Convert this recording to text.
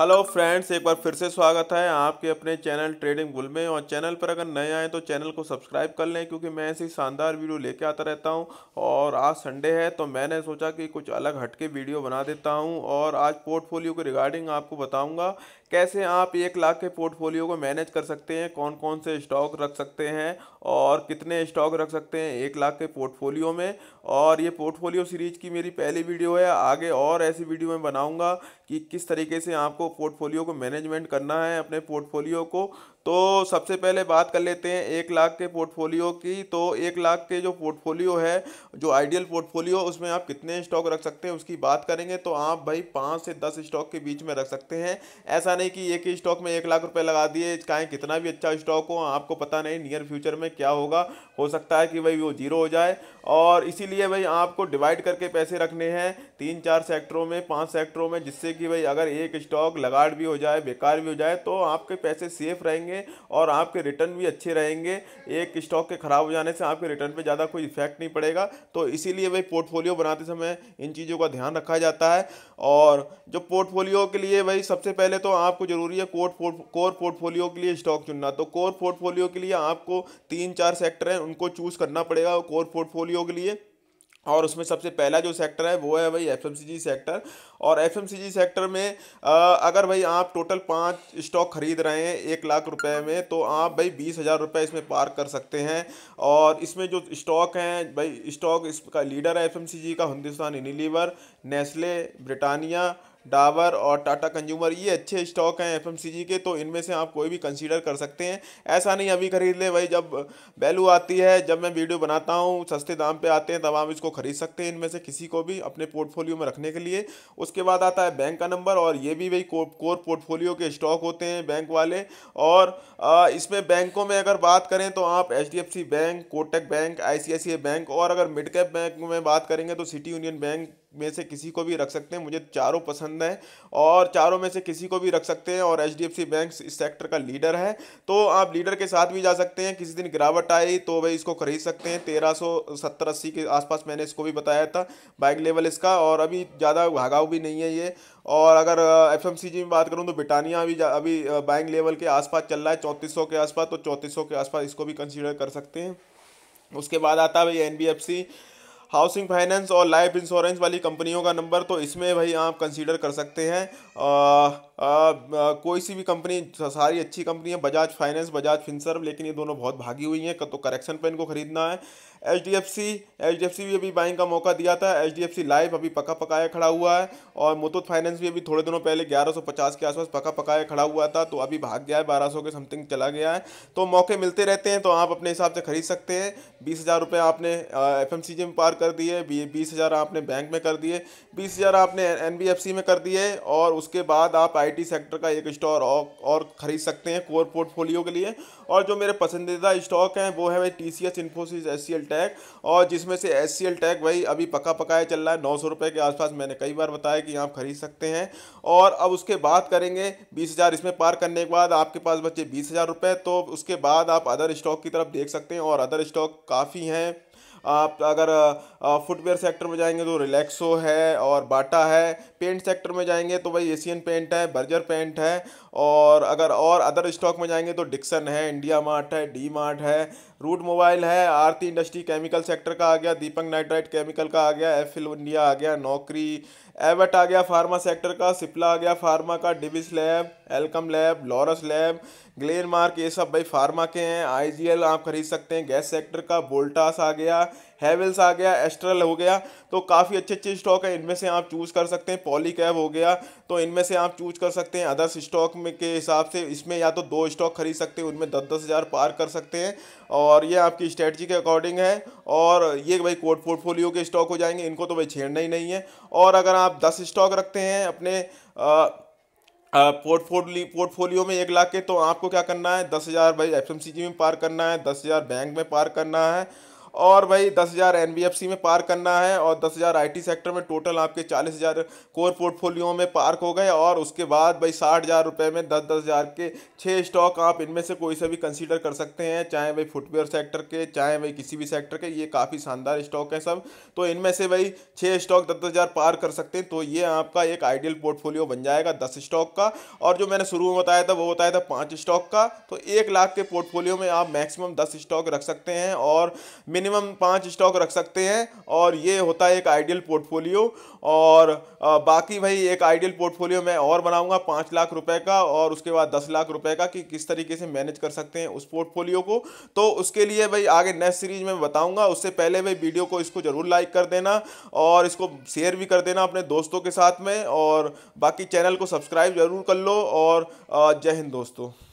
hello friends एक बार फिर से स्वागत है आपके अपने चैनल ट्रेडिंग बुल में और चैनल पर अगर नए आए तो चैनल को सब्सक्राइब कर लें क्योंकि मैं ऐसी शानदार वीडियो लेके आता रहता हूं और आज संडे है तो मैंने सोचा कि कुछ अलग हटके वीडियो बना देता हूं और आज पोर्टफोलियो के रिगार्डिंग आपको बताऊँगा कैसे आप एक लाख के पोर्टफोलियो को मैनेज कर सकते हैं कौन कौन से स्टॉक रख सकते हैं और कितने स्टॉक रख सकते हैं एक लाख के पोर्टफोलियो में और ये पोर्टफोलियो सीरीज की मेरी पहली वीडियो है आगे और ऐसी वीडियो में बनाऊँगा कि किस तरीके से आपको पोर्टफोलियो को मैनेजमेंट करना है अपने पोर्टफोलियो को तो सबसे पहले बात कर लेते हैं एक लाख के पोर्टफोलियो की तो एक लाख के जो पोर्टफोलियो है जो आइडियल पोर्टफोलियो उसमें आप कितने स्टॉक रख सकते हैं उसकी बात करेंगे तो आप भाई पाँच से दस स्टॉक के बीच में रख सकते हैं ऐसा नहीं कि एक ही स्टॉक में एक लाख रुपये लगा दिए चाहे कितना भी अच्छा स्टॉक हो आपको पता नहीं नियर फ्यूचर में क्या होगा हो सकता है कि भाई वो जीरो हो जाए और इसीलिए भाई आपको डिवाइड करके पैसे रखने हैं तीन चार सेक्टरों में पांच सेक्टरों में जिससे कि भाई अगर एक स्टॉक लगाड़ भी हो जाए बेकार भी हो जाए तो आपके पैसे सेफ रहेंगे और आपके रिटर्न भी अच्छे रहेंगे एक स्टॉक के ख़राब हो जाने से आपके रिटर्न पर ज़्यादा कोई इफेक्ट नहीं पड़ेगा तो इसीलिए भाई पोर्टफोलियो बनाते समय इन चीज़ों का ध्यान रखा जाता है और जो पोर्टफोलियो के लिए भाई सबसे पहले तो आपको ज़रूरी है कोर कोर पोर्टफोलियो के लिए स्टॉक चुनना तो कोर पोर्टफोलियो के लिए आपको तीन चार सेक्टर हैं उनको चूज़ करना पड़ेगा कोर पोर्टफोलियो पोर्टफोलियो के लिए और उसमें सबसे पहला जो सेक्टर है वो है भाई एफएमसीजी सेक्टर और एफएमसीजी सेक्टर में आ, अगर भाई आप टोटल पाँच स्टॉक खरीद रहे हैं एक लाख रुपए में तो आप भाई बीस हज़ार रुपये इसमें पार कर सकते हैं और इसमें जो स्टॉक हैं भाई स्टॉक इसका लीडर है एफएमसीजी का Hindustan Unilever Nestle Britannia Dabur और टाटा कंज्यूमर ये अच्छे स्टॉक हैं एफएमसीजी के तो इनमें से आप कोई भी कंसीडर कर सकते हैं ऐसा नहीं अभी खरीद ले भाई जब वैल्यू आती है जब मैं वीडियो बनाता हूँ सस्ते दाम पे आते हैं तब आप इसको खरीद सकते हैं इनमें से किसी को भी अपने पोर्टफोलियो में रखने के लिए उसके बाद आता है बैंक का नंबर और ये भी वही कोर पोर्टफोलियो के स्टॉक होते हैं बैंक वाले और इसमें बैंकों में अगर बात करें तो आप H bank Kotak bank I bank और अगर मिड कैप बैंक में बात करेंगे तो सिटी यूनियन बैंक में से किसी को भी रख सकते हैं मुझे चारों पसंद हैं और चारों में से किसी को भी रख सकते हैं और H D F C bank इस सेक्टर का लीडर है तो आप लीडर के साथ भी जा सकते हैं किसी दिन गिरावट आई तो भाई इसको खरीद सकते हैं तेरह सौ सत्तर अस्सी के आसपास मैंने इसको भी बताया था बाइक लेवल इसका और अभी ज़्यादा भागाव भी नहीं है ये और अगर एफ एम सी जी में बात करूँ तो ब्रिटानिया अभी अभी बाइंग लेवल के आसपास चल रहा है चौंतीस सौ के आसपास तो चौंतीस सौ के आसपास इसको भी कंसिडर कर सकते हैं उसके बाद आता है भाई N B F C housing finance और लाइफ इंश्योरेंस वाली कंपनियों का नंबर तो इसमें भाई आप कंसिडर कर सकते हैं कोई सी भी कंपनी सारी अच्छी कंपनी है बजाज फाइनेंस बजाज फिनसर्व लेकिन ये दोनों बहुत भागी हुई हैं तो करेक्शन पर इनको खरीदना है H D F C H D F C भी अभी बाइंग का मौका दिया था H D F C life अभी पका पकाया खड़ा हुआ है और मुथूट फाइनेंस भी अभी थोड़े दिनों पहले 1150 के आसपास पका पकाया खड़ा हुआ था तो अभी भाग गया है 1200 के समथिंग चला गया है तो मौके मिलते रहते हैं तो आप अपने हिसाब से खरीद सकते हैं बीस हज़ार रुपये आपने एफ एम सी जी में पार कर दिए बीस हज़ार आपने बैंक में कर दिए बीस हज़ार आपने एन बी एफ सी में कर दिए और उसके बाद आप आई आईटी सेक्टर का एक स्टॉक और, और ख़रीद सकते हैं कोर पोर्टफोलियो के लिए और जो मेरे पसंदीदा स्टॉक हैं वो है भाई T C S Infosys S C L tech और जिसमें से एस सी एल टैग भाई अभी पका पकाया चल रहा है नौ सौ रुपये के आसपास मैंने कई बार बताया कि आप खरीद सकते हैं और अब उसके बाद करेंगे बीस हज़ार इसमें पार करने के बाद आपके पास बच्चे बीस हज़ार रुपये तो उसके बाद आप अदर स्टॉक की तरफ देख सकते हैं और अदर स्टॉक काफ़ी हैं आप अगर फुटवेयर सेक्टर में जाएंगे तो रिलैक्सो है और बाटा है पेंट सेक्टर में जाएंगे तो भाई एशियन पेंट है बर्जर पेंट है और अगर और अदर स्टॉक में जाएंगे तो डिक्सन है इंडिया मार्ट है डी मार्ट है रूट मोबाइल है आरती इंडस्ट्री केमिकल सेक्टर का आ गया दीपक नाइट्राइट केमिकल का आ गया एफ इंडिया आ गया नौकरी एवट आ गया फार्मा सेक्टर का सिप्ला आ गया फार्मा का Divis lab Alkem lab Laurus lab Glenmark ये सब भाई फार्मा के हैं आईजीएल आप खरीद सकते हैं गैस सेक्टर का बोल्टास आ गया हैवेल्स आ गया एस्ट्रल हो गया तो काफ़ी अच्छे अच्छे स्टॉक है इनमें से आप चूज़ कर सकते हैं पॉली कैब हो गया तो इनमें से आप चूज कर सकते हैं अदर्स स्टॉक में के हिसाब से इसमें या तो दो स्टॉक खरीद सकते हैं उनमें दस दस हज़ार पार कर सकते हैं और ये आपकी स्ट्रेटजी के अकॉर्डिंग है और ये भाई कोर्ट पोर्टफोलियो के स्टॉक हो जाएंगे इनको तो भाई छेड़ना ही नहीं है और अगर आप दस स्टॉक रखते हैं अपने आ, पोर्टफोली पोर्टफोलियो में एक लाख के तो आपको क्या करना है दस हज़ार भाई एफ में पार करना है दस हज़ार बैंक में पार करना है और भाई दस हज़ार एन में पार करना है और दस हज़ार आई सेक्टर में टोटल आपके चालीस हज़ार कोर पोर्टफोलियो में पार्क हो गए और उसके बाद भाई साठ हज़ार रुपये में दस दस हज़ार के छः स्टॉक आप इनमें से कोई सा भी कंसीडर कर सकते हैं चाहे भाई फुटवेयर सेक्टर के चाहे भाई किसी भी सेक्टर के ये काफ़ी शानदार स्टॉक है सब तो इनमें से भाई छः स्टॉक दस दस हज़ार पार कर सकते हैं तो ये आपका एक आइडियल पोर्टफोलियो बन जाएगा दस स्टॉक का और जो मैंने शुरू में बताया था वो बताया था पाँच स्टॉक का तो एक लाख के पोर्टफोलियो में आप मैक्सिमम दस स्टॉक रख सकते हैं और मिनिमम पाँच स्टॉक रख सकते हैं और ये होता है एक आइडियल पोर्टफोलियो और बाकी भाई एक आइडियल पोर्टफोलियो मैं और बनाऊंगा पाँच लाख रुपए का और उसके बाद दस लाख रुपए का कि किस तरीके से मैनेज कर सकते हैं उस पोर्टफोलियो को तो उसके लिए भाई आगे नेक्स्ट सीरीज में बताऊँगा उससे पहले भाई वीडियो को इसको ज़रूर लाइक कर देना और इसको शेयर भी कर देना अपने दोस्तों के साथ में और बाकी चैनल को सब्सक्राइब ज़रूर कर लो और जय हिंद दोस्तों